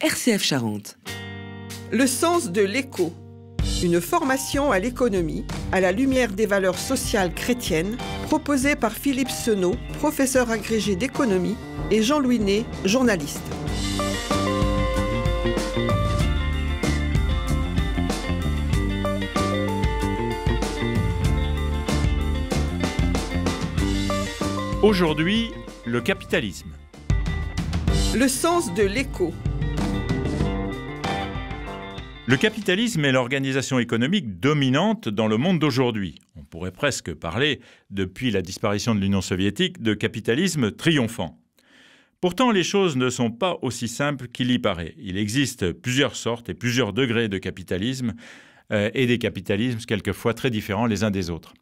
RCF Charente. Le sens de l'écho. Une formation à l'économie, à la lumière des valeurs sociales chrétiennes, proposée par Philippe Senot, professeur agrégé d'économie, et Jean-Louis Ney, journaliste. Aujourd'hui, le capitalisme. Le sens de l'écho. Le capitalisme est l'organisation économique dominante dans le monde d'aujourd'hui. On pourrait presque parler, depuis la disparition de l'Union soviétique, de capitalisme triomphant. Pourtant, les choses ne sont pas aussi simples qu'il y paraît. Il existe plusieurs sortes et plusieurs degrés de capitalisme, euh, et des capitalismes quelquefois très différents les uns des autres.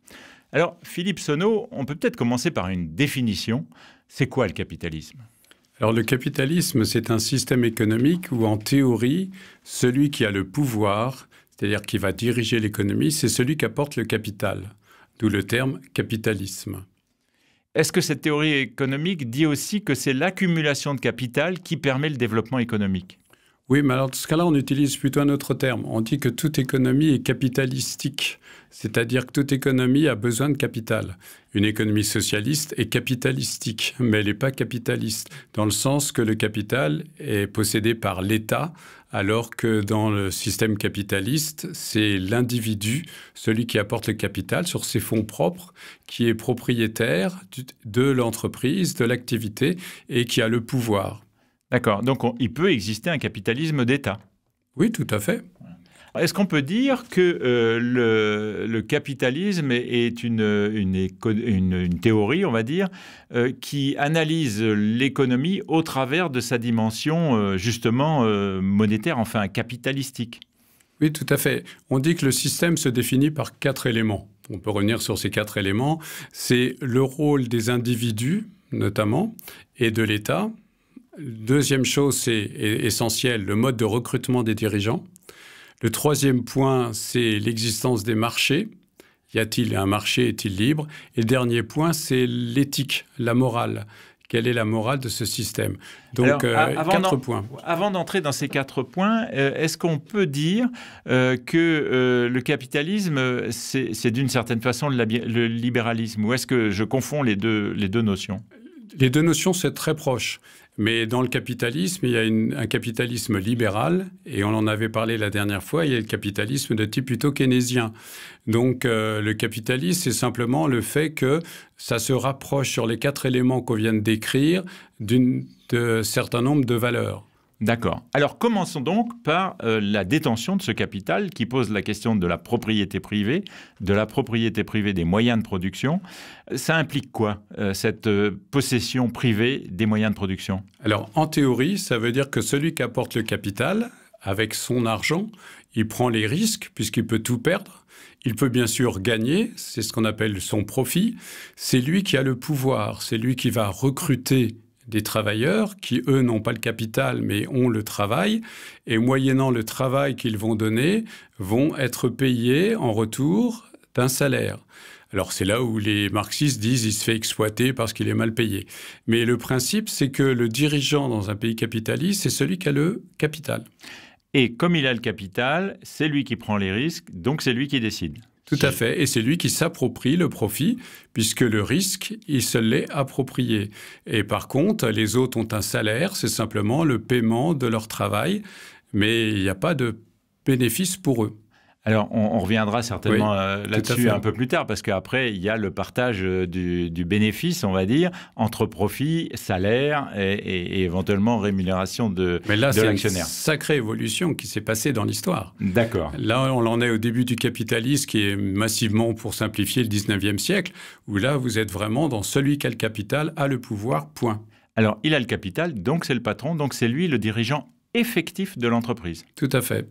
Alors, Philippe Sonneau, on peut peut-être commencer par une définition. C'est quoi le capitalisme alors le capitalisme, c'est un système économique où en théorie, celui qui a le pouvoir, c'est-à-dire qui va diriger l'économie, c'est celui qui apporte le capital, d'où le terme capitalisme. Est-ce que cette théorie économique dit aussi que c'est l'accumulation de capital qui permet le développement économique oui, mais alors dans ce cas-là, on utilise plutôt un autre terme. On dit que toute économie est capitalistique, c'est-à-dire que toute économie a besoin de capital. Une économie socialiste est capitalistique, mais elle n'est pas capitaliste, dans le sens que le capital est possédé par l'État, alors que dans le système capitaliste, c'est l'individu, celui qui apporte le capital sur ses fonds propres, qui est propriétaire de l'entreprise, de l'activité, et qui a le pouvoir. D'accord. Donc il peut exister un capitalisme d'État. Oui, tout à fait. Est-ce qu'on peut dire que euh, le, capitalisme est une, une, théorie, on va dire, euh, qui analyse l'économie au travers de sa dimension euh, justement monétaire, enfin capitalistique Oui, tout à fait. On dit que le système se définit par quatre éléments. On peut revenir sur ces quatre éléments. C'est le rôle des individus, notamment, et de l'État, Deuxième chose, c'est essentiel, le mode de recrutement des dirigeants. Le troisième point, c'est l'existence des marchés. Y a-t-il un marché Est-il libre Et dernier point, c'est l'éthique, la morale. Quelle est la morale de ce système Donc, euh, quatre points. Avant d'entrer dans ces quatre points, euh, est-ce qu'on peut dire euh, que le capitalisme, c'est d'une certaine façon le, le libéralisme Ou est-ce que je confonds les deux, les deux notions Les deux notions, c'est très proche. Mais dans le capitalisme, il y a un capitalisme libéral, et on en avait parlé la dernière fois, il y a le capitalisme de type plutôt keynésien. Donc euh, le capitalisme, c'est simplement le fait que ça se rapproche sur les quatre éléments qu'on vient de décrire d'un certain nombre de valeurs. D'accord. Alors commençons donc par euh, la détention de ce capital qui pose la question de la propriété privée, de la propriété privée des moyens de production. Ça implique quoi, euh, cette euh, possession privée des moyens de production Alors en théorie, ça veut dire que celui qui apporte le capital, avec son argent, il prend les risques puisqu'il peut tout perdre. Il peut bien sûr gagner, c'est ce qu'on appelle son profit. C'est lui qui a le pouvoir, c'est lui qui va recruter des travailleurs qui, eux, n'ont pas le capital, mais ont le travail, et moyennant le travail qu'ils vont donner, vont être payés en retour d'un salaire. Alors c'est là où les marxistes disent il se fait exploiter parce qu'il est mal payé. Mais le principe, c'est que le dirigeant dans un pays capitaliste, c'est celui qui a le capital. Et comme il a le capital, c'est lui qui prend les risques, donc c'est lui qui décide. Tout à fait. Et c'est lui qui s'approprie le profit, puisque le risque, il se l'est approprié. Et par contre, les autres ont un salaire, c'est simplement le paiement de leur travail, mais il n'y a pas de bénéfice pour eux. Alors, on, reviendra certainement euh, là-dessus un peu plus tard, parce qu'après, il y a le partage euh, du, bénéfice, on va dire, entre profit, salaire et, éventuellement rémunération de l'actionnaire. Mais là, c'est une sacrée évolution qui s'est passée dans l'histoire. D'accord. Là, on en est au début du capitalisme, qui est massivement, pour simplifier, le 19e siècle, où là, vous êtes vraiment dans celui qui a le capital, a le pouvoir, point. Alors, il a le capital, donc c'est le patron, donc c'est lui le dirigeant effectif de l'entreprise. Tout à fait.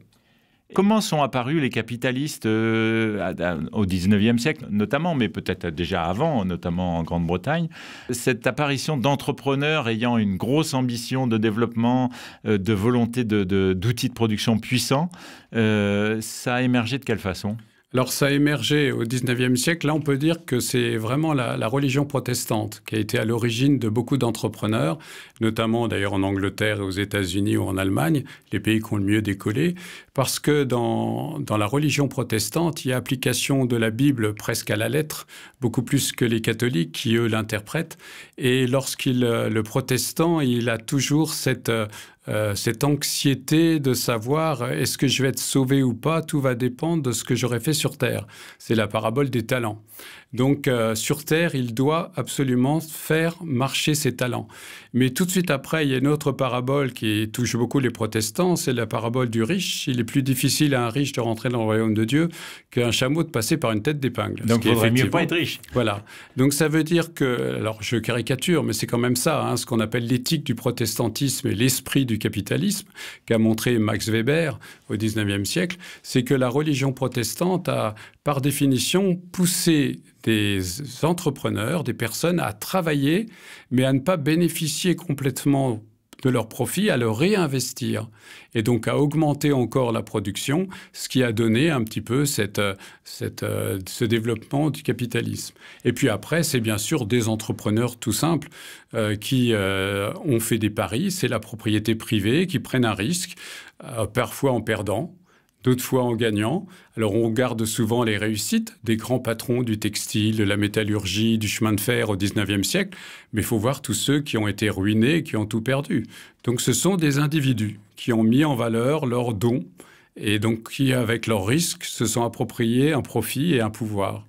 Comment sont apparus les capitalistes euh, au 19e siècle, notamment, mais peut-être déjà avant, notamment en Grande-Bretagne Cette apparition d'entrepreneurs ayant une grosse ambition de développement, euh, de volonté d'outils de, production puissants, euh, ça a émergé de quelle façon alors ça a émergé au 19e siècle. Là, on peut dire que c'est vraiment la, religion protestante qui a été à l'origine de beaucoup d'entrepreneurs, notamment d'ailleurs en Angleterre, aux États-Unis ou en Allemagne, les pays qui ont le mieux décollé, parce que dans, la religion protestante, il y a application de la Bible presque à la lettre, beaucoup plus que les catholiques qui, eux, l'interprètent. Et lorsqu'il, euh, le protestant, il a toujours cette euh, euh, cette anxiété de savoir euh, est-ce que je vais être sauvé ou pas, tout va dépendre de ce que j'aurai fait sur Terre. C'est la parabole des talents. Donc euh, sur Terre, il doit absolument faire marcher ses talents. Mais tout de suite après, il y a une autre parabole qui touche beaucoup les protestants, c'est la parabole du riche. Il est plus difficile à un riche de rentrer dans le royaume de Dieu qu'un chameau de passer par une tête d'épingle. Donc il vaudrait mieux pas être riche. Voilà. Donc ça veut dire que, alors je caricature, mais c'est quand même ça, hein, ce qu'on appelle l'éthique du protestantisme et l'esprit du capitalisme qu'a montré Max Weber au XIXe siècle, c'est que la religion protestante a, par définition, poussé des entrepreneurs, des personnes à travailler, mais à ne pas bénéficier complètement leur profit à le réinvestir et donc à augmenter encore la production, ce qui a donné un petit peu euh, euh, ce développement du capitalisme. Et puis après, c'est bien sûr des entrepreneurs tout simples euh, qui ont fait des paris, c'est la propriété privée, qui prennent un risque, parfois en perdant, d'autres fois en gagnant. Alors on garde souvent les réussites des grands patrons du textile, de la métallurgie, du chemin de fer au 19e siècle, mais il faut voir tous ceux qui ont été ruinés, qui ont tout perdu. Donc ce sont des individus qui ont mis en valeur leurs dons et donc qui, avec leurs risques, se sont appropriés un profit et un pouvoir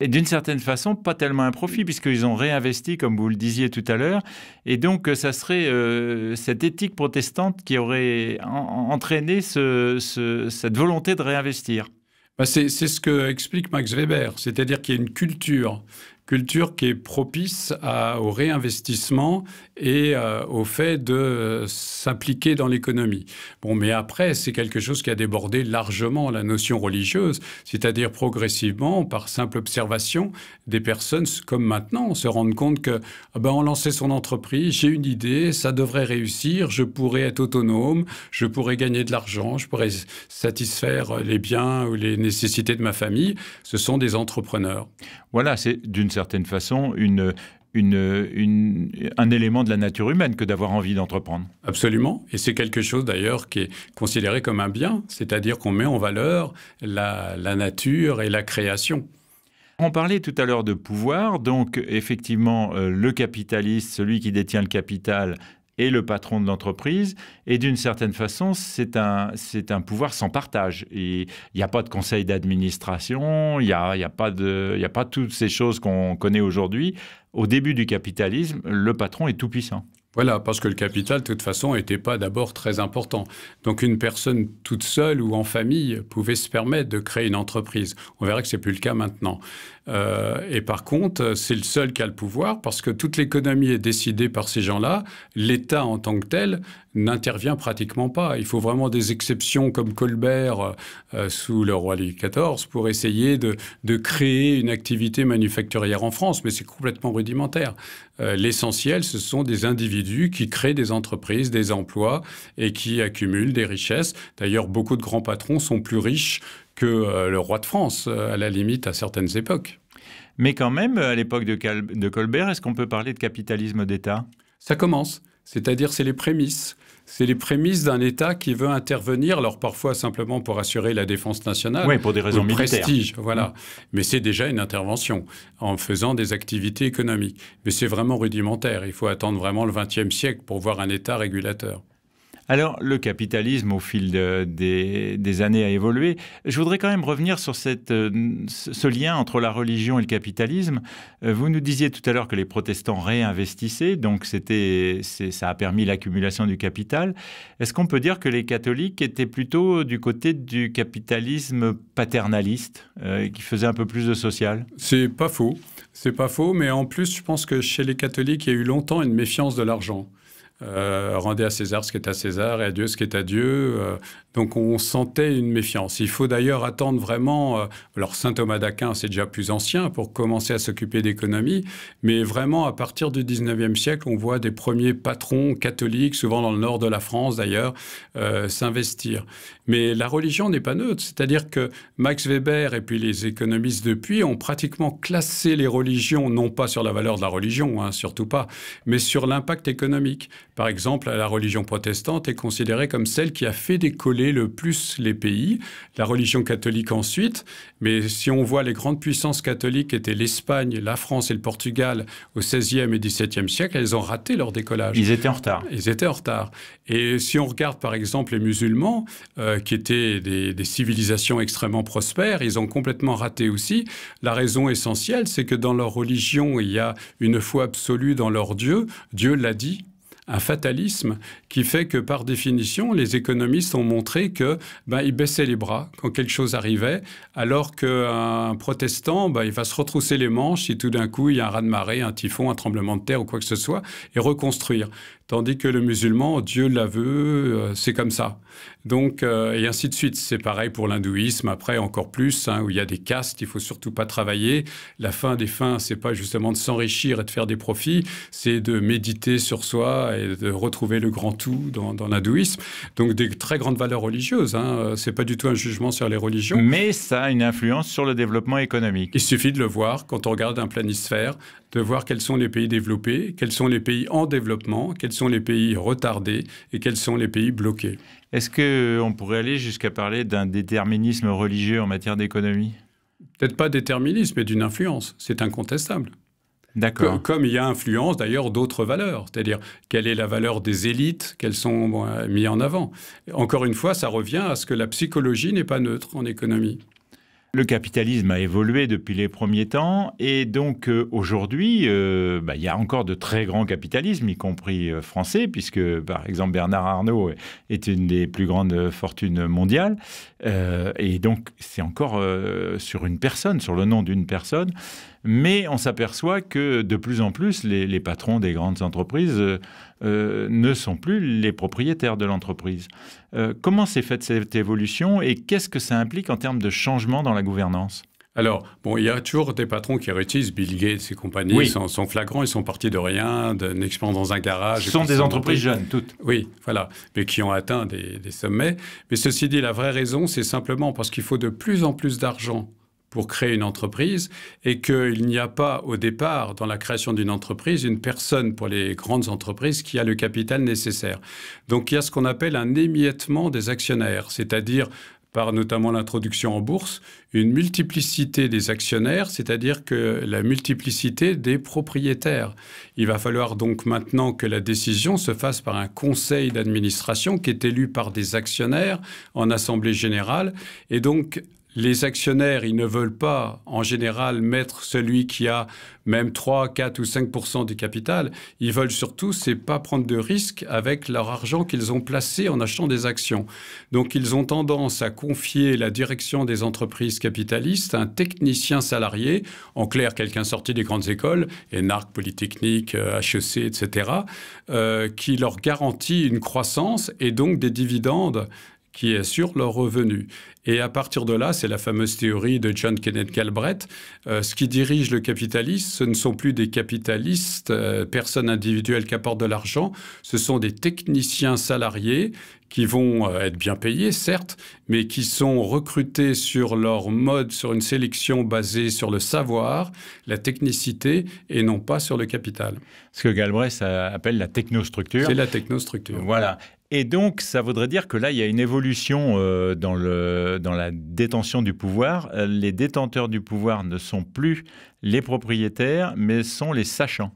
et d'une certaine façon, pas tellement un profit, puisqu'ils ont réinvesti, comme vous le disiez tout à l'heure. Et donc, euh, ça serait euh, cette éthique protestante qui aurait entraîné cette volonté de réinvestir. Bah, c'est ce que explique Max Weber, c'est-à-dire qu'il y a une culture culture qui est propice au réinvestissement et euh, au fait de s'impliquer dans l'économie. Bon, mais après, c'est quelque chose qui a débordé largement la notion religieuse, c'est-à-dire progressivement, par simple observation, des personnes, comme maintenant, se rendent compte que, ah ben, on lançait son entreprise, j'ai une idée, ça devrait réussir, je pourrais être autonome, je pourrais gagner de l'argent, je pourrais satisfaire les biens ou les nécessités de ma famille. Ce sont des entrepreneurs. Voilà, c'est d'une certaine façon un élément de la nature humaine que d'avoir envie d'entreprendre. Absolument. Et c'est quelque chose d'ailleurs qui est considéré comme un bien, c'est-à-dire qu'on met en valeur la, nature et la création. On parlait tout à l'heure de pouvoir, donc effectivement euh, le capitaliste, celui qui détient le capital, et le patron de l'entreprise. Et d'une certaine façon, c'est un, c'est un pouvoir sans partage. Il n'y a pas de conseil d'administration, il n'y a, y a, pas de, a pas toutes ces choses qu'on connaît aujourd'hui. Au début du capitalisme, le patron est tout puissant. Voilà, parce que le capital, de toute façon, n'était pas d'abord très important. Donc une personne toute seule ou en famille pouvait se permettre de créer une entreprise. On verra que c'est plus le cas maintenant. Euh, et par contre, c'est le seul qui a le pouvoir parce que toute l'économie est décidée par ces gens-là. L'État en tant que tel n'intervient pratiquement pas. Il faut vraiment des exceptions comme Colbert euh, sous le roi Louis XIV pour essayer de, créer une activité manufacturière en France, mais c'est complètement rudimentaire. Euh, l'essentiel, ce sont des individus qui créent des entreprises, des emplois et qui accumulent des richesses. D'ailleurs, beaucoup de grands patrons sont plus riches que euh, le roi de France, euh, à la limite, à certaines époques. Mais quand même, euh, à l'époque de, Colbert, est-ce qu'on peut parler de capitalisme d'État Ça commence. C'est-à-dire, c'est les prémices. C'est les prémices d'un État qui veut intervenir, alors parfois simplement pour assurer la défense nationale. Oui, pour des raisons militaires. prestige, mmh. voilà. Mais c'est déjà une intervention en faisant des activités économiques. Mais c'est vraiment rudimentaire. Il faut attendre vraiment le XXe siècle pour voir un État régulateur. Alors, le capitalisme, au fil des, années, a évolué. Je voudrais quand même revenir sur euh, ce lien entre la religion et le capitalisme. Euh, vous nous disiez tout à l'heure que les protestants réinvestissaient, donc ça a permis l'accumulation du capital. Est-ce qu'on peut dire que les catholiques étaient plutôt du côté du capitalisme paternaliste, euh, qui faisait un peu plus de social C'est pas faux. C'est pas faux, mais en plus, je pense que chez les catholiques, il y a eu longtemps une méfiance de l'argent. Euh, rendez à César ce qui est à César et à Dieu ce qui est à Dieu. Euh, donc on sentait une méfiance. Il faut d'ailleurs attendre vraiment, euh, alors Saint Thomas d'Aquin c'est déjà plus ancien pour commencer à s'occuper d'économie, mais vraiment à partir du 19e siècle on voit des premiers patrons catholiques, souvent dans le nord de la France d'ailleurs, euh, s'investir. Mais la religion n'est pas neutre, c'est-à-dire que Max Weber et puis les économistes depuis ont pratiquement classé les religions, non pas sur la valeur de la religion, hein, surtout pas, mais sur l'impact économique. Par exemple, la religion protestante est considérée comme celle qui a fait décoller le plus les pays, la religion catholique ensuite. Mais si on voit les grandes puissances catholiques étaient l'Espagne, la France et le Portugal au XVIe et XVIIe siècle, elles ont raté leur décollage. Ils étaient en retard. Ils étaient en retard. Et si on regarde par exemple les musulmans, euh, qui étaient des, des civilisations extrêmement prospères, ils ont complètement raté aussi. La raison essentielle, c'est que dans leur religion, il y a une foi absolue dans leur Dieu. Dieu l'a dit, un fatalisme qui fait que par définition, les économistes ont montré que ben, ils baissaient les bras quand quelque chose arrivait, alors qu'un protestant, bah, il va se retrousser les manches si tout d'un coup il y a un raz-de-marée, un typhon, un tremblement de terre ou quoi que ce soit, et reconstruire. Tandis que le musulman, Dieu la veut, euh, c'est comme ça. Donc, euh, et ainsi de suite. C'est pareil pour l'hindouisme, après encore plus, hein, où il y a des castes, il faut surtout pas travailler. La fin des fins, c'est pas justement de s'enrichir et de faire des profits, c'est de méditer sur soi et de retrouver le grand tout dans, l'hindouisme. Donc, des très grandes valeurs religieuses. Ce hein. C'est pas du tout un jugement sur les religions. Mais ça a une influence sur le développement économique. Il suffit de le voir quand on regarde un planisphère de voir quels sont les pays développés, quels sont les pays en développement, quels sont les pays retardés et quels sont les pays bloqués. Est-ce qu'on euh, pourrait aller jusqu'à parler d'un déterminisme religieux en matière d'économie Peut-être pas déterminisme, mais d'une influence. C'est incontestable. D'accord. Comme, il y a influence d'ailleurs d'autres valeurs, c'est-à-dire quelle est la valeur des élites, qu'elles sont euh, mises en avant. Encore une fois, ça revient à ce que la psychologie n'est pas neutre en économie le capitalisme a évolué depuis les premiers temps et donc euh, aujourd'hui, euh, bah, il y a encore de très grands capitalismes, y compris euh, français, puisque par exemple Bernard Arnault est une des plus grandes fortunes mondiales. et donc c'est encore sur une personne, sur le nom d'une personne. Mais on s'aperçoit que de plus en plus, les, patrons des grandes entreprises euh, euh, ne sont plus les propriétaires de l'entreprise. Euh, comment s'est faite cette évolution et qu'est-ce que ça implique en termes de changement dans la gouvernance alors, bon, il y a toujours des patrons qui réutilisent Bill Gates et compagnie oui. sont, sont, flagrants. Ils sont partis de rien, d'un expert dans un garage. Ce sont des entreprises jeunes, toutes. Oui, voilà. Mais qui ont atteint des sommets. Mais ceci dit, la vraie raison, c'est simplement parce qu'il faut de plus en plus d'argent pour créer une entreprise et qu'il n'y a pas au départ dans la création d'une entreprise une personne pour les grandes entreprises qui a le capital nécessaire. Donc il y a ce qu'on appelle un émiettement des actionnaires, c'est-à-dire par notamment l'introduction en bourse, une multiplicité des actionnaires, c'est-à-dire que la multiplicité des propriétaires. Il va falloir donc maintenant que la décision se fasse par un conseil d'administration qui est élu par des actionnaires en assemblée générale. Et donc, les actionnaires, ils ne veulent pas, en général, mettre celui qui a même 3, 4 ou 5 du capital. Ils veulent surtout, c'est pas prendre de risques avec leur argent qu'ils ont placé en achetant des actions. Donc, ils ont tendance à confier la direction des entreprises capitalistes à un technicien salarié, en clair, quelqu'un sorti des grandes écoles, ENARC, Polytechnique, HEC, etc., euh, qui leur garantit une croissance et donc des dividendes qui assure leurs revenus. Et à partir de là, c'est la fameuse théorie de John Kenneth Galbraith, euh, ce qui dirige le capitalisme, ce ne sont plus des capitalistes, euh, personnes individuelles qui apportent de l'argent, ce sont des techniciens salariés qui vont euh, être bien payés, certes, mais qui sont recrutés sur leur mode, sur une sélection basée sur le savoir, la technicité, et non pas sur le capital. Ce que Galbraith appelle la technostructure. C'est la technostructure. Voilà. Et donc, ça voudrait dire que là, il y a une évolution euh, dans la détention du pouvoir. Euh, les détenteurs du pouvoir ne sont plus les propriétaires, mais sont les sachants.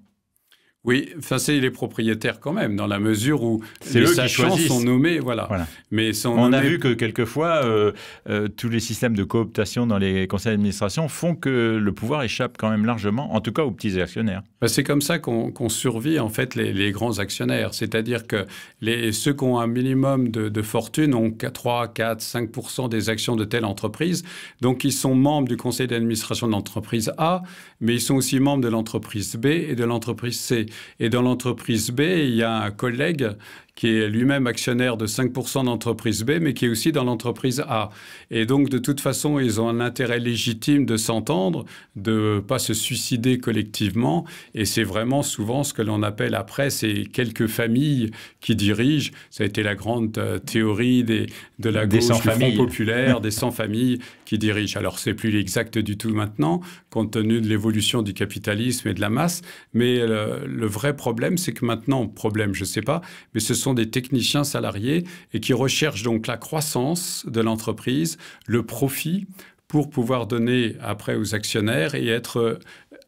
Oui, enfin, c'est les propriétaires quand même, dans la mesure où les eux sachants sont nommés. Voilà. Mais On a vu que quelquefois, euh, euh, tous les systèmes de cooptation dans les conseils d'administration font que le pouvoir échappe quand même largement, en tout cas aux petits actionnaires. Bah, c'est comme ça qu'on survit en fait les, grands actionnaires. C'est-à-dire que les, ceux qui ont un minimum de, de fortune ont 3, 4, 5 des actions de telle entreprise. Donc ils sont membres du conseil d'administration de l'entreprise A, mais ils sont aussi membres de l'entreprise B et de l'entreprise C. Et dans l'entreprise B, il y a un collègue qui est lui-même actionnaire de 5% d'entreprise B, mais qui est aussi dans l'entreprise A. Et donc, de toute façon, ils ont un intérêt légitime de s'entendre, de ne pas se suicider collectivement. Et c'est vraiment souvent ce que l'on appelle après ces quelques familles qui dirigent. Ça a été la grande euh, théorie des, de la gauche, du populaire, des 100 familles qui dirigent. Alors, c'est plus exact du tout maintenant, compte tenu de l'évolution du capitalisme et de la masse. Mais le vrai problème, c'est que maintenant, problème, je ne sais pas, mais ce sont des techniciens salariés et qui recherchent donc la croissance de l'entreprise, le profit, pour pouvoir donner après aux actionnaires et être euh,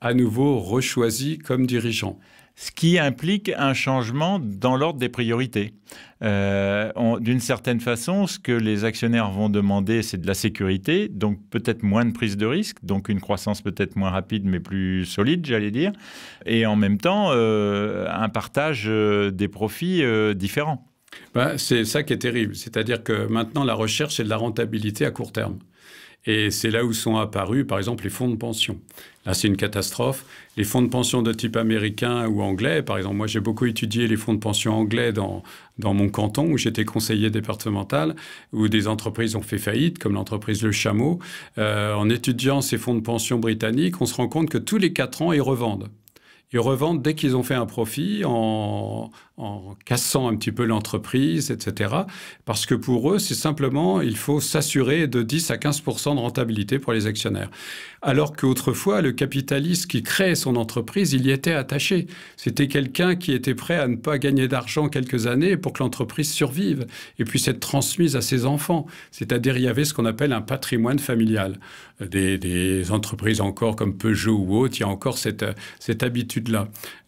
à nouveau rechoisis comme dirigeants ce qui implique un changement dans l'ordre des priorités. Euh, d'une certaine façon, ce que les actionnaires vont demander, c'est de la sécurité, donc peut-être moins de prise de risque, donc une croissance peut-être moins rapide mais plus solide, j'allais dire, et en même temps euh, un partage euh, des profits euh, différents. Ben, c'est ça qui est terrible, c'est-à-dire que maintenant la recherche, c'est de la rentabilité à court terme. Et c'est là où sont apparus, par exemple, les fonds de pension. Là, c'est une catastrophe. Les fonds de pension de type américain ou anglais, par exemple, moi j'ai beaucoup étudié les fonds de pension anglais dans, mon canton où j'étais conseiller départemental, où des entreprises ont fait faillite, comme l'entreprise Le Chameau. Euh, en étudiant ces fonds de pension britanniques, on se rend compte que tous les quatre ans, ils revendent ils revendent dès qu'ils ont fait un profit en, cassant un petit peu l'entreprise, etc. Parce que pour eux, c'est simplement, il faut s'assurer de 10 à 15 de rentabilité pour les actionnaires. Alors qu'autrefois, le capitaliste qui créait son entreprise, il y était attaché. C'était quelqu'un qui était prêt à ne pas gagner d'argent quelques années pour que l'entreprise survive et puisse être transmise à ses enfants. C'est-à-dire, il y avait ce qu'on appelle un patrimoine familial. Des, entreprises encore comme Peugeot ou autres, il y a encore cette, cette habitude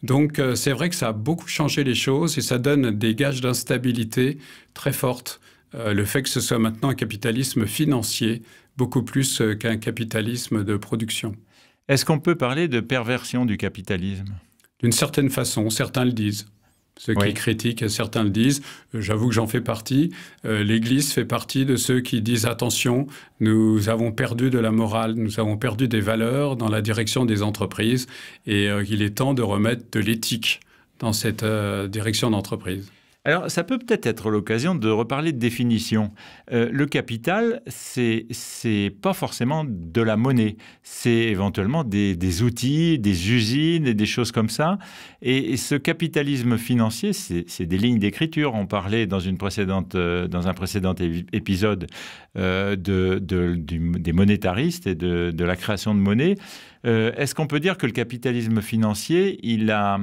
donc euh, c'est vrai que ça a beaucoup changé les choses et ça donne des gages d'instabilité très fortes. Euh, le fait que ce soit maintenant un capitalisme financier, beaucoup plus euh, qu'un capitalisme de production. Est-ce qu'on peut parler de perversion du capitalisme D'une certaine façon, certains le disent. Ceux qui critiquent, certains le disent, j'avoue que j'en fais partie. Euh, L'Église fait partie de ceux qui disent attention, nous avons perdu de la morale, nous avons perdu des valeurs dans la direction des entreprises et euh, il est temps de remettre de l'éthique dans cette euh, direction d'entreprise. Alors, ça peut peut-être être, l'occasion de reparler de définition. Euh, le capital, c'est c'est pas forcément de la monnaie, c'est éventuellement des, outils, des usines et des choses comme ça. Et, ce capitalisme financier, c'est des lignes d'écriture. On parlait dans une précédente, euh, dans un précédent épisode euh, de, des monétaristes et de, de, la création de monnaie. Est-ce qu'on peut dire que le capitalisme financier, il a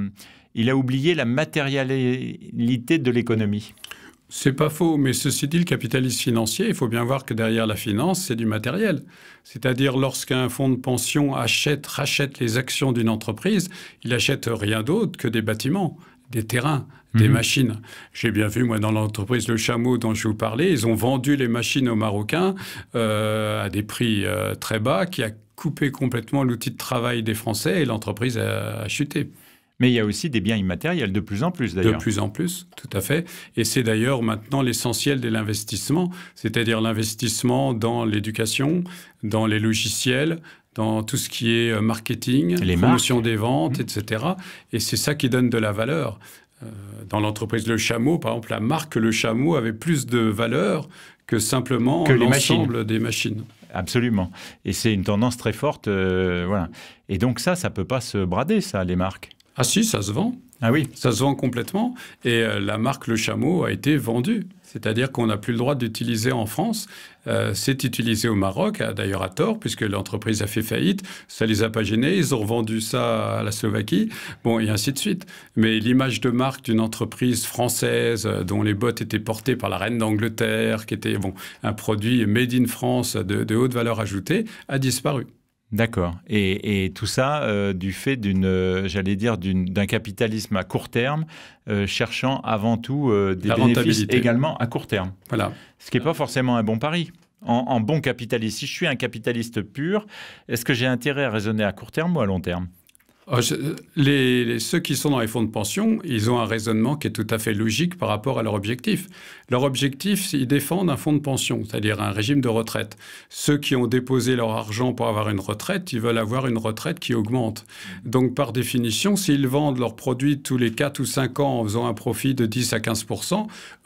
il a oublié la matérialité de l'économie. C'est pas faux, mais ceci dit, le capitalisme financier, il faut bien voir que derrière la finance, c'est du matériel. C'est-à-dire, lorsqu'un fonds de pension achète, rachète les actions d'une entreprise, il achète rien d'autre que des bâtiments, des terrains, des mhm. machines. J'ai bien vu, moi, dans l'entreprise Le Chameau dont je vous parlais, ils ont vendu les machines aux Marocains euh, à des prix euh, très bas, qui a coupé complètement l'outil de travail des Français et l'entreprise a chuté. Mais il y a aussi des biens immatériels, de plus en plus d'ailleurs. De plus en plus, tout à fait. Et c'est d'ailleurs maintenant l'essentiel de l'investissement, c'est-à-dire l'investissement dans l'éducation, dans les logiciels, dans tout ce qui est euh, marketing, promotion des ventes, mmh. etc. Et c'est ça qui donne de la valeur. Euh, dans l'entreprise Le Chameau, par exemple, la marque Le Chameau avait plus de valeur que simplement l'ensemble des machines. Absolument. Et c'est une tendance très forte. Euh, voilà. Et donc ça, ça ne peut pas se brader, ça, les marques. Ah si, ça se vend. Ah oui. Ça se vend complètement. Et euh, la marque Le Chameau a été vendue. C'est-à-dire qu'on n'a plus le droit d'utiliser en France. Euh, c'est utilisé au Maroc, d'ailleurs à tort, puisque l'entreprise a fait faillite. Ça les a pas gênés. Ils ont revendu ça à la Slovaquie. Bon, et ainsi de suite. Mais l'image de marque d'une entreprise française euh, dont les bottes étaient portées par la reine d'Angleterre, qui était bon, un produit made in France de haute valeur ajoutée, a disparu. D'accord. Et, tout ça euh, du fait d'une, euh, j'allais dire, d'un capitalisme à court terme, euh, cherchant avant tout des bénéfices également à court terme. Voilà. Ce qui n'est pas forcément un bon pari. En, en bon capitaliste, si je suis un capitaliste pur, est-ce que j'ai intérêt à raisonner à court terme ou à long terme ah, les, ceux qui sont dans les fonds de pension, ils ont un raisonnement qui est tout à fait logique par rapport à leur objectif. Leur objectif, ils défendent un fonds de pension, c'est-à-dire un régime de retraite. Ceux qui ont déposé leur argent pour avoir une retraite, ils veulent avoir une retraite qui augmente. Donc, par définition, s'ils vendent leurs produits tous les 4 ou 5 ans en faisant un profit de 10 à 15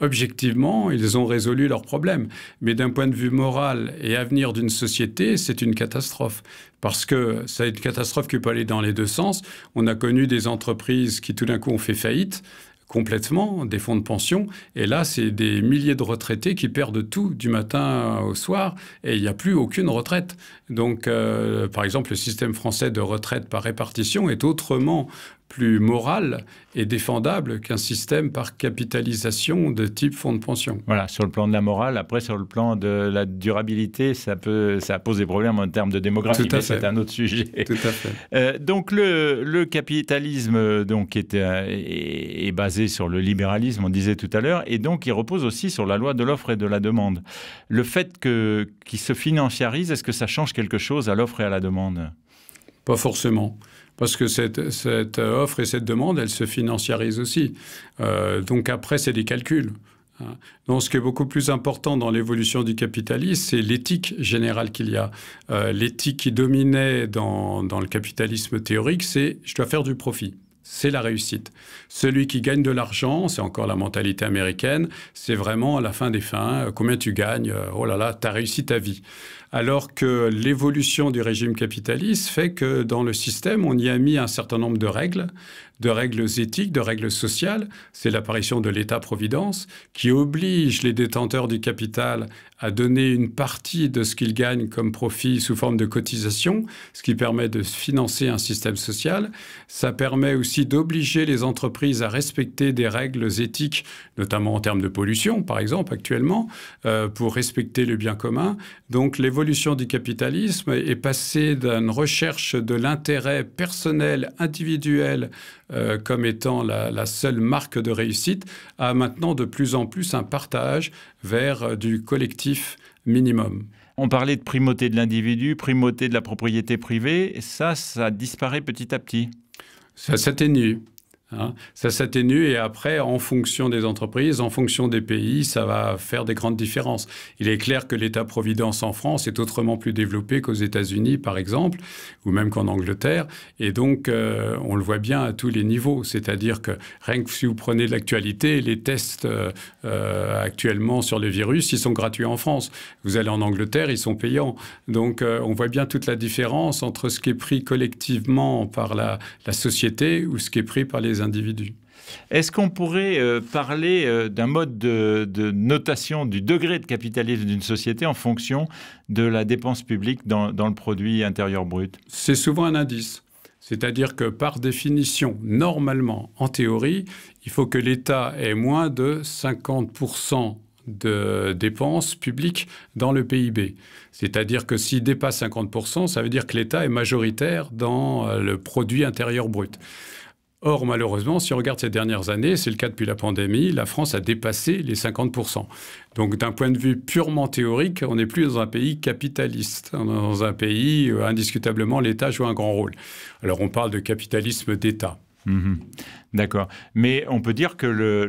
objectivement, ils ont résolu leur problème. Mais d'un point de vue moral et avenir d'une société, c'est une catastrophe parce que c'est une catastrophe qui peut aller dans les deux sens. On a connu des entreprises qui tout d'un coup ont fait faillite complètement, des fonds de pension, et là c'est des milliers de retraités qui perdent tout du matin au soir, et il n'y a plus aucune retraite. Donc euh, par exemple le système français de retraite par répartition est autrement plus moral et défendable qu'un système par capitalisation de type fonds de pension. Voilà, sur le plan de la morale, après sur le plan de la durabilité, ça peut ça pose des problèmes en termes de démographie, mais c'est un autre sujet. Tout à fait. Euh, donc le, le, capitalisme donc euh, est, est, basé sur le libéralisme, on disait tout à l'heure, et donc il repose aussi sur la loi de l'offre et de la demande. Le fait que qu'il se financiarise, est-ce que ça change quelque chose à l'offre et à la demande Pas forcément parce que cette, euh, offre et cette demande, elle se financiarise aussi. Euh, donc après, c'est des calculs. Hein. Donc, ce qui est beaucoup plus important dans l'évolution du capitalisme, c'est l'éthique générale qu'il y a. Euh, l'éthique qui dominait dans, dans le capitalisme théorique, c'est je dois faire du profit c'est la réussite. Celui qui gagne de l'argent, c'est encore la mentalité américaine, c'est vraiment à la fin des fins, combien tu gagnes, oh là là, tu as réussi ta vie alors que l'évolution du régime capitaliste fait que dans le système, on y a mis un certain nombre de règles, de règles éthiques, de règles sociales. C'est l'apparition de l'État-providence qui oblige les détenteurs du capital à donner une partie de ce qu'ils gagnent comme profit sous forme de cotisation, ce qui permet de financer un système social. Ça permet aussi d'obliger les entreprises à respecter des règles éthiques, notamment en termes de pollution, par exemple, actuellement, euh, pour respecter le bien commun. Donc l'évolution l'évolution du capitalisme est passée d'une recherche de l'intérêt personnel, individuel, euh, comme étant la, la, seule marque de réussite, à maintenant de plus en plus un partage vers euh, du collectif minimum. On parlait de primauté de l'individu, primauté de la propriété privée, ça, ça disparaît petit à petit. Ça s'atténue. Hein. Ça s'atténue et après, en fonction des entreprises, en fonction des pays, ça va faire des grandes différences. Il est clair que l'État-providence en France est autrement plus développé qu'aux États-Unis, par exemple, ou même qu'en Angleterre. Et donc, euh, on le voit bien à tous les niveaux. C'est-à-dire que rien que si vous prenez l'actualité, les tests euh, euh, actuellement sur le virus, ils sont gratuits en France. Vous allez en Angleterre, ils sont payants. Donc, on voit bien toute la différence entre ce qui est pris collectivement par la société ou ce qui est pris par les individus. Est-ce qu'on pourrait euh, parler euh, d'un mode de, notation du degré de capitalisme d'une société en fonction de la dépense publique dans, dans le produit intérieur brut C'est souvent un indice. C'est-à-dire que par définition, normalement, en théorie, il faut que l'État ait moins de 50% de dépenses publiques dans le PIB. C'est-à-dire que s'il dépasse 50%, ça veut dire que l'État est majoritaire dans euh, le produit intérieur brut. Or, malheureusement, si on regarde ces dernières années, c'est le cas depuis la pandémie, la France a dépassé les 50%. Donc, d'un point de vue purement théorique, on n'est plus dans un pays capitaliste, dans un pays où euh, indiscutablement l'État joue un grand rôle. Alors, on parle de capitalisme d'État. Mhm. D'accord. Mais on peut dire que le,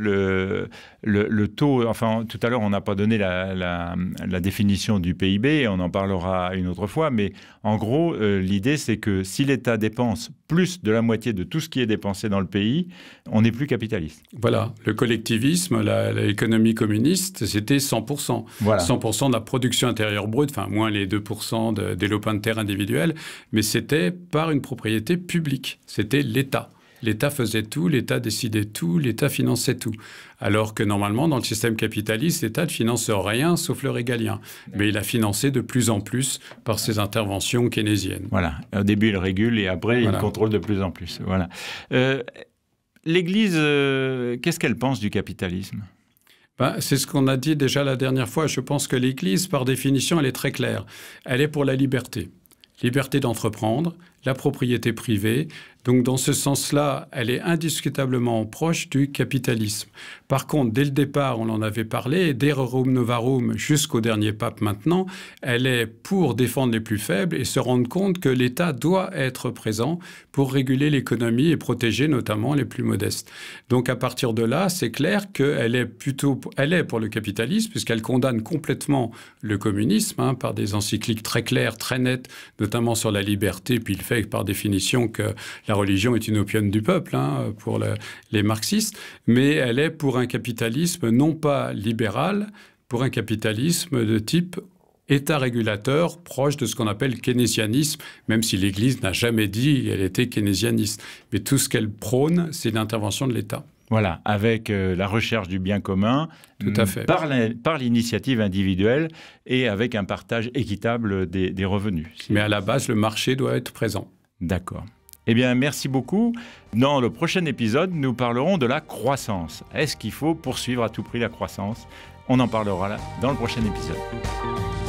le, taux, enfin tout à l'heure on n'a pas donné la, définition du PIB, on en parlera une autre fois, mais en gros euh, l'idée c'est que si l'État dépense plus de la moitié de tout ce qui est dépensé dans le pays, on n'est plus capitaliste. Voilà, le collectivisme, l'économie communiste, c'était 100%. Voilà. 100% de la production intérieure brute, enfin moins les 2% de, des lopins de terre individuels, mais c'était par une propriété publique, c'était l'État. L'État faisait tout, l'État décidait tout, l'État finançait tout. Alors que normalement, dans le système capitaliste, l'État ne finance rien sauf le régalien. Mais il a financé de plus en plus par ses interventions keynésiennes. Voilà. Au début, il régule et après, il contrôle de plus en plus. Voilà. Euh, L'Église, euh, qu'est-ce qu'elle pense du capitalisme ben, c'est ce qu'on a dit déjà la dernière fois. Je pense que l'Église, par définition, elle est très claire. Elle est pour la liberté. Liberté d'entreprendre, la propriété privée. Donc dans ce sens-là, elle est indiscutablement proche du capitalisme. Par contre, dès le départ, on en avait parlé, et dès Novarum jusqu'au dernier pape maintenant, elle est pour défendre les plus faibles et se rendre compte que l'État doit être présent pour réguler l'économie et protéger notamment les plus modestes. Donc à partir de là, c'est clair qu'elle est plutôt, elle est pour le capitalisme puisqu'elle condamne complètement le communisme hein, par des encycliques très claires, très nettes, notamment sur la liberté, puis le fait par définition que la religion est une opium du peuple hein, pour les marxistes, mais elle est pour un capitalisme non pas libéral, pour un capitalisme de type État régulateur proche de ce qu'on appelle keynésianisme, même si l'Église n'a jamais dit qu'elle était keynésianiste. Mais tout ce qu'elle prône, c'est l'intervention de l'État. Voilà, avec euh, la recherche du bien commun, Tout à mm, fait. par, l'initiative individuelle et avec un partage équitable des, revenus. Mais à la base, le marché doit être présent. D'accord. Eh bien, merci beaucoup. Dans le prochain épisode, nous parlerons de la croissance. Est-ce qu'il faut poursuivre à tout prix la croissance On en parlera dans le prochain épisode.